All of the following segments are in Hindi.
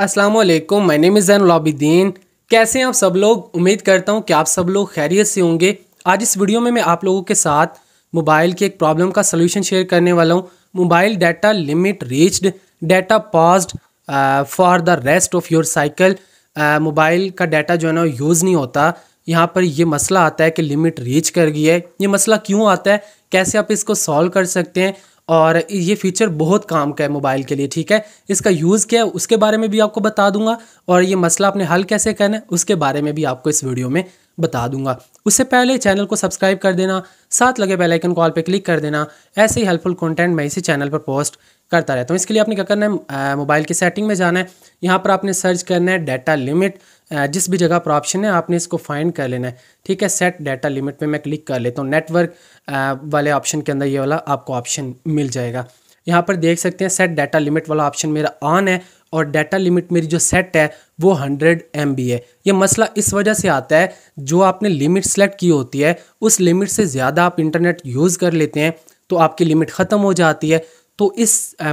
अस्सलाम वालेकुम माय नेम जैन लाबिद्दीन कैसे हैं आप सब लोग उम्मीद करता हूँ कि आप सब लोग खैरियत से होंगे आज इस वीडियो में मैं आप लोगों के साथ मोबाइल की एक प्रॉब्लम का सलूशन शेयर करने वाला हूँ mobile data limit reached data paused for the rest of your cycle mobile का डाटा जो है ना यूज़ नहीं होता यहाँ पर ये मसला आता है कि लिमिट रीच कर गई है ये मसला क्यों आता है कैसे आप इसको सॉल्व कर सकते हैं और ये फीचर बहुत काम का है मोबाइल के लिए ठीक है इसका यूज़ क्या है उसके बारे में भी आपको बता दूंगा और ये मसला आपने हल कैसे करना है उसके बारे में भी आपको इस वीडियो में बता दूंगा उससे पहले चैनल को सब्सक्राइब कर देना साथ लगे बेल आइकन कॉल पे क्लिक कर देना ऐसे ही हेल्पफुल कंटेंट मैं इसी चैनल पर पोस्ट करता रहता हूँ इसके लिए आपने क्या करना है मोबाइल की सेटिंग में जाना है यहाँ पर आपने सर्च करना है डाटा लिमिट जिस भी जगह पर ऑप्शन है आपने इसको फाइंड कर लेना है ठीक है सेट डाटा लिमिट पर मैं क्लिक कर लेता हूँ नेटवर्क वाले ऑप्शन के अंदर ये वाला आपको ऑप्शन मिल जाएगा यहाँ पर देख सकते हैं सेट डाटा लिमिट वाला ऑप्शन मेरा ऑन है और डाटा लिमिट मेरी जो सेट है वो 100 एम है ये मसला इस वजह से आता है जो आपने लिमिट सेलेक्ट की होती है उस लिमिट से ज़्यादा आप इंटरनेट यूज़ कर लेते हैं तो आपकी लिमिट ख़त्म हो जाती है तो इस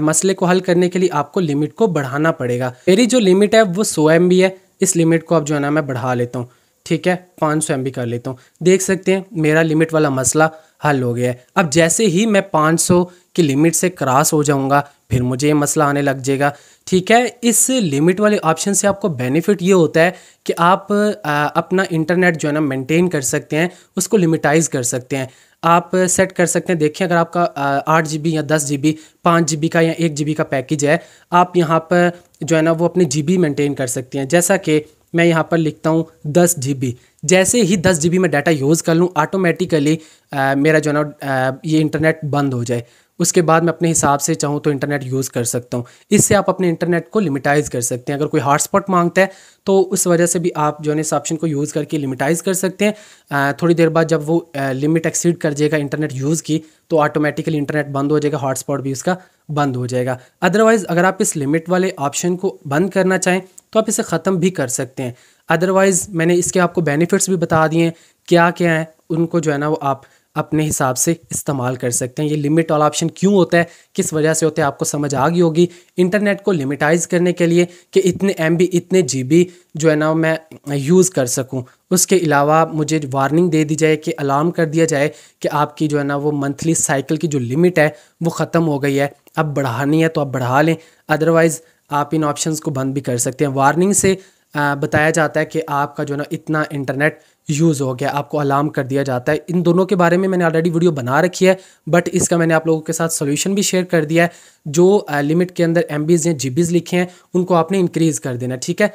मसले को हल करने के लिए आपको लिमिट को बढ़ाना पड़ेगा मेरी जो लिमिट है वो सौ एम है इस लिमिट को आप जो है ना मैं बढ़ा लेता हूँ ठीक है पाँच सौ एम कर लेता हूँ देख सकते हैं मेरा लिमिट वाला मसला हल हो गया है अब जैसे ही मैं 500 की लिमिट से क्रॉस हो जाऊँगा फिर मुझे ये मसला आने लग जाएगा ठीक है इस लिमिट वाले ऑप्शन से आपको बेनिफिट ये होता है कि आप आ, अपना इंटरनेट जो है ना मेंटेन कर सकते हैं उसको लिमिटाइज कर सकते हैं आप सेट कर सकते हैं देखिए अगर आपका आठ जी या दस जी बी पाँच जी का या एक जी का पैकेज है आप यहाँ पर जो है ना वो अपने जी मेंटेन कर सकते हैं जैसा कि मैं यहाँ पर लिखता हूँ दस जी जैसे ही दस जी मैं डाटा यूज़ कर लूँ ऑटोमेटिकली मेरा जो है ना ये इंटरनेट बंद हो जाए उसके बाद मैं अपने हिसाब से चाहूँ तो इंटरनेट यूज़ कर सकता हूँ इससे आप अपने इंटरनेट को लिमिटाइज़ कर सकते हैं अगर कोई हॉटस्पॉट मांगता है तो उस वजह से भी आप जो है इस ऑप्शन को यूज़ करके लिमिटाइज़ कर सकते हैं थोड़ी देर बाद जब वो लिमिट एक्सीड कर जाएगा इंटरनेट यूज़ की तो ऑटोमेटिकली इंटरनेट बंद हो जाएगा हॉटस्पॉट भी उसका बंद हो जाएगा अदरवाइज़ अगर आप इस लिमिट वाले ऑप्शन को बंद करना चाहें तो आप इसे ख़त्म भी कर सकते हैं अदरवाइज़ मैंने इसके आपको बेनिफिट्स भी बता दिए हैं क्या क्या हैं उनको जो है ना वो आप अपने हिसाब से इस्तेमाल कर सकते हैं ये लिमिट वाला ऑप्शन क्यों होता है किस वजह से होता है आपको समझ आ गई होगी इंटरनेट को लिमिटाइज़ करने के लिए कि इतने एम इतने जी जो है ना मैं यूज़ कर सकूँ उसके अलावा मुझे वार्निंग दे दी जाए कि अलार्म कर दिया जाए कि आपकी जो है ना वो मंथली साइकिल की जो लिमिट है वो ख़त्म हो गई है अब बढ़ानी है तो आप बढ़ा लें अदरवाइज़ आप इन ऑप्शंस को बंद भी कर सकते हैं वार्निंग से बताया जाता है कि आपका जो है ना इतना इंटरनेट यूज़ हो गया आपको अलार्म कर दिया जाता है इन दोनों के बारे में मैंने ऑलरेडी वीडियो बना रखी है बट इसका मैंने आप लोगों के साथ सोल्यूशन भी शेयर कर दिया है जो लिमिट के अंदर एम या जी लिखे हैं उनको आपने इंक्रीज़ कर देना ठीक है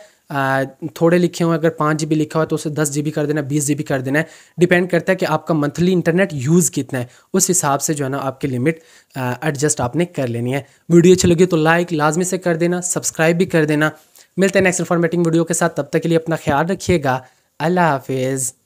थोड़े लिखे हुए अगर पाँच जी लिखा हुआ है तो उसे दस जी कर देना बीस जी कर देना है डिपेंड करता है कि आपका मंथली इंटरनेट यूज़ कितना है उस हिसाब से जो है ना आपकी लिमिट एडजस्ट आपने कर लेनी है वीडियो अच्छी लगी तो लाइक लाजमी से कर देना सब्सक्राइब भी कर देना मिलते हैं नेक्स्ट इन्फॉर्मेटिंग वीडियो के साथ तब तक के लिए अपना ख्याल रखिएगा अल्लाह हाफिज़